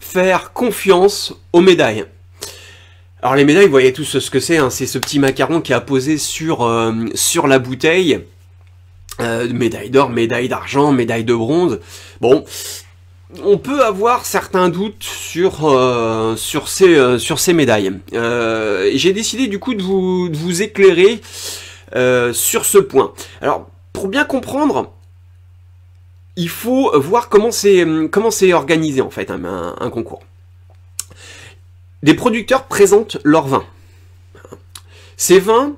faire confiance aux médailles Alors les médailles, vous voyez tous ce que c'est, hein. c'est ce petit macaron qui a posé sur, euh, sur la bouteille. Euh, médaille d'or, médaille d'argent, médaille de bronze. Bon, on peut avoir certains doutes sur, euh, sur, ces, euh, sur ces médailles. J'ai décidé du coup de vous, de vous éclairer sur ce point. Alors, pour bien comprendre, il faut voir comment c'est comment organisé en fait un, concours. Des producteurs présentent leurs vins. Ces vins,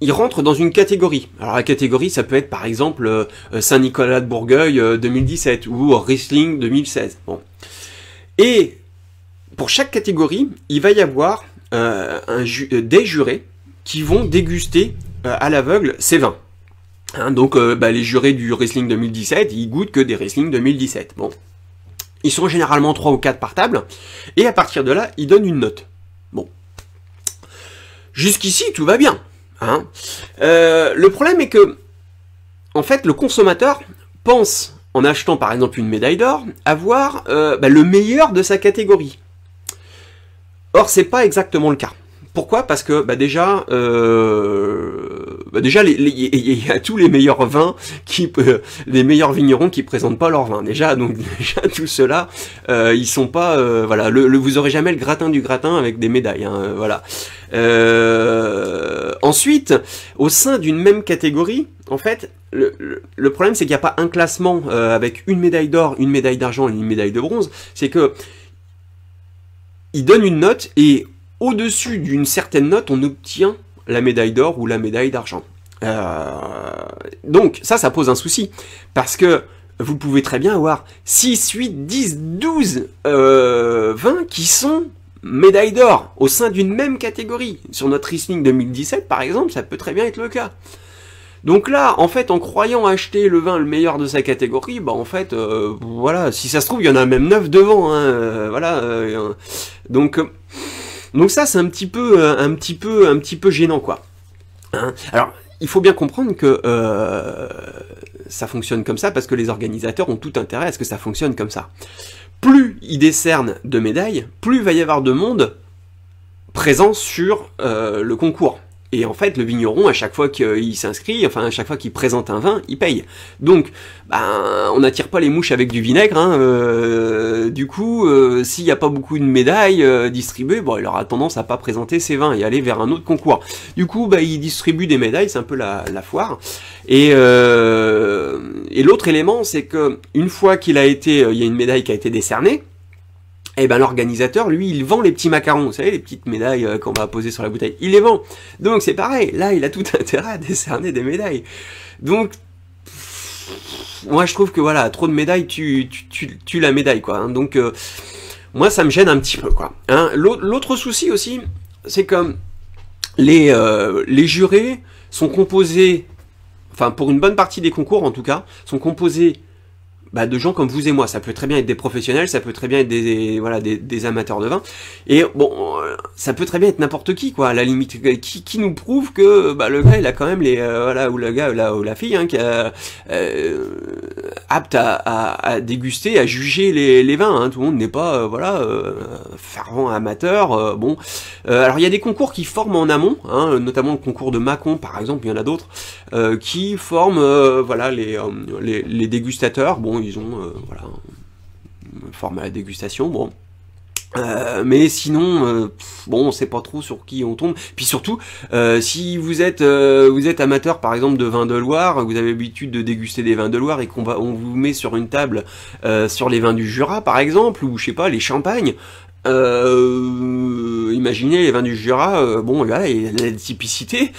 ils rentrent dans une catégorie. Alors la catégorie, ça peut être par exemple euh, Saint-Nicolas de Bourgueil 2017 euh, ou Riesling 2016. Bon. Et pour chaque catégorie, il va y avoir euh, des jurés qui vont déguster à l'aveugle ces vins. Hein, donc euh, bah, les jurés du wrestling 2017, ils goûtent que des wrestling 2017. Bon. Ils sont généralement 3 ou 4 par table, et à partir de là, ils donnent une note. Bon. Jusqu'ici, tout va bien. Hein. Euh, le problème est que, en fait, le consommateur pense, en achetant par exemple une médaille d'or, avoir euh, bah, le meilleur de sa catégorie. Or, c'est pas exactement le cas. Pourquoi Parce que bah, déjà, bah, déjà, il y a tous les meilleurs vins, qui, euh, les meilleurs vignerons qui présentent pas leur vin. Déjà, donc déjà tout cela, euh, ils sont pas, euh, voilà, vous aurez jamais le gratin du gratin avec des médailles, hein, voilà. ensuite, au sein d'une même catégorie, en fait, le, problème c'est qu'il n'y a pas un classement avec une médaille d'or, une médaille d'argent et une médaille de bronze. C'est que ils donnent une note et au-dessus d'une certaine note, on obtient la médaille d'or ou la médaille d'argent. Euh, donc ça, ça pose un souci, parce que vous pouvez très bien avoir 6, 8, 10, 12, vins qui sont médailles d'or au sein d'une même catégorie. Sur notre Riesling 2017, par exemple, ça peut très bien être le cas. Donc là, en fait, en croyant acheter le vin le meilleur de sa catégorie, bah en fait, euh, voilà, si ça se trouve, il y en a même 9 devant, hein, euh, voilà. donc... Donc ça, c'est un petit peu, euh, un petit peu, un petit peu gênant, quoi. Hein. Alors, il faut bien comprendre que euh, ça fonctionne comme ça parce que les organisateurs ont tout intérêt à ce que ça fonctionne comme ça. Plus ils décernent de médailles, plus il va y avoir de monde présent sur euh, le concours. Et en fait, le vigneron, à chaque fois qu'il s'inscrit, enfin à chaque fois qu'il présente un vin, il paye. Donc, ben, on n'attire pas les mouches avec du vinaigre. Hein. Euh, du coup, euh, s'il n'y a pas beaucoup de médailles euh, distribuées, bon, il aura tendance à pas présenter ses vins et aller vers un autre concours. Du coup, ben, il distribue des médailles, c'est un peu la, foire. Et, et l'autre élément, c'est que une fois qu'il a été, il y a une médaille qui a été décernée eh ben l'organisateur, lui, il vend les petits macarons, vous savez, les petites médailles euh, qu'on va poser sur la bouteille, il les vend. Donc c'est pareil, là, il a tout intérêt à décerner des médailles. Donc, moi, je trouve que voilà, trop de médailles, tu, tu, tu, la médaille, quoi. Hein. Donc, euh, moi, ça me gêne un petit peu, quoi. Hein. L'autre souci aussi, c'est comme les, euh, les jurés sont composés, enfin, pour une bonne partie des concours, en tout cas, sont composés bah, de gens comme vous et moi. Ça peut très bien être des professionnels, ça peut très bien être des, voilà des, des, amateurs de vin. Et bon, euh, ça peut très bien être n'importe qui quoi. À la limite, qui, qui nous prouve que bah, le gars il a quand même les euh, voilà ou le gars ou la, ou la fille hein, qui a, euh, apte à, à, déguster, à juger les, les vins. Hein. Tout le monde n'est pas voilà fervent amateur. bon, alors il y a des concours qui forment en amont, hein, notamment le concours de Macon par exemple. Il y en a d'autres qui forment voilà les, les, les dégustateurs. Bon ils ont euh, voilà, format à dégustation. Bon, euh, mais sinon, euh, bon, on sait pas trop sur qui on tombe. Puis surtout, si vous êtes, vous êtes amateur par exemple de vins de Loire, vous avez l'habitude de déguster des vins de Loire et qu'on on vous met sur une table sur les vins du Jura par exemple, ou je sais pas, les champagnes. imaginez les vins du Jura, bon il la typicité,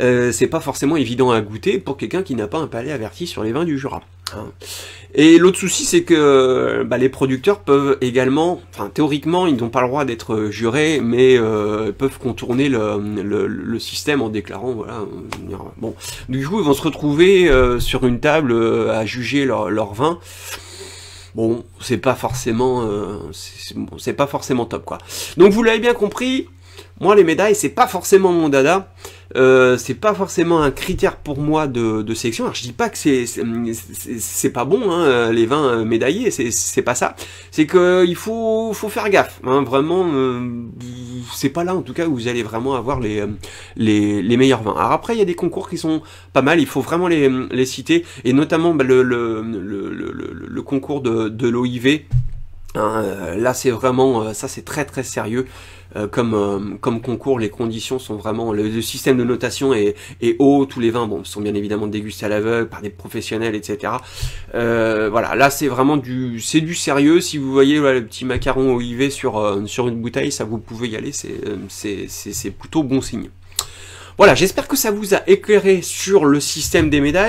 euh, c'est pas forcément évident à goûter pour quelqu'un qui n'a pas un palais averti sur les vins du Jura. Hein. Et l'autre souci, c'est que bah, les producteurs peuvent également, enfin théoriquement, ils n'ont pas le droit d'être jurés, mais euh, peuvent contourner le, système en déclarant, voilà, euh, bon. Du coup, ils vont se retrouver euh, sur une table à juger leur, leur vin bon, c'est pas forcément, c'est pas forcément top quoi. Donc vous l'avez bien compris, moi, les médailles, c'est pas forcément mon dada. Euh, c'est pas forcément un critère pour moi de, de sélection. Alors, je dis pas que c'est pas bon, hein, les vins euh, médaillés, c'est pas ça. C'est qu'il euh, faut, faut faire gaffe. Hein, vraiment, euh, c'est pas là en tout cas où vous allez vraiment avoir les, les, les meilleurs vins. Alors après, il y a des concours qui sont pas mal, il faut vraiment les, les citer, et notamment bah, le, le, le, le, concours de, de l'OIV Hein, euh, là, c'est vraiment, euh, ça c'est très très sérieux euh, comme, comme concours. Les conditions sont vraiment, le, système de notation est, est, haut. Tous les vins, sont bien évidemment dégustés à l'aveugle par des professionnels, etc. voilà, là c'est vraiment du, c'est du sérieux. Si vous voyez le petit macaron olivé sur sur une bouteille, ça vous pouvez y aller. C'est c'est plutôt bon signe. Voilà, j'espère que ça vous a éclairé sur le système des médailles.